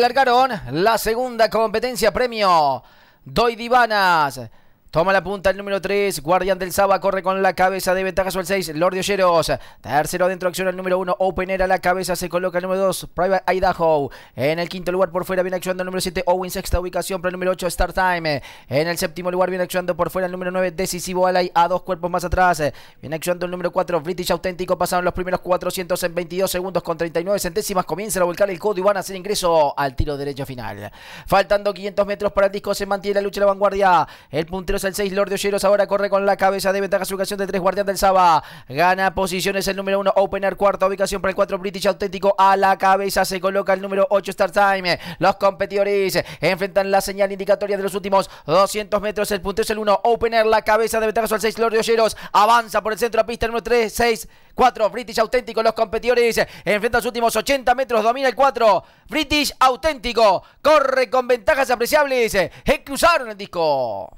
Largaron la segunda competencia premio Doy Divanas Toma la punta el número 3, Guardián del Saba corre con la cabeza de ventaja sobre el 6, Lord Olleros, tercero adentro, acción el número 1, Opener a la cabeza, se coloca el número 2, Private Idaho, en el quinto lugar por fuera viene actuando el número 7, Owen, sexta ubicación para el número 8, Star Time, en el séptimo lugar viene actuando por fuera el número 9, Decisivo alay a dos cuerpos más atrás, viene actuando el número 4, British Auténtico, pasaron los primeros 400 en 22 segundos con 39 centésimas, comienza a volcar el codo y van a hacer ingreso al tiro derecho final, faltando 500 metros para el disco, se mantiene la lucha la vanguardia, el puntero el 6 Lord de Olleros. Ahora corre con la cabeza de ventaja su ubicación de 3 Guardián del Saba. Gana posiciones el número 1 Opener. Cuarta ubicación para el 4 British Auténtico. A la cabeza se coloca el número 8 Start Time. Los competidores enfrentan la señal indicatoria de los últimos 200 metros. El puntero es el 1 Opener. La cabeza de ventaja al 6 Lord de Olleros. Avanza por el centro de pista el número 3, 6. 4, British Auténtico, los competidores enfrentan los últimos 80 metros, domina el 4, British Auténtico, corre con ventajas apreciables, cruzaron el disco.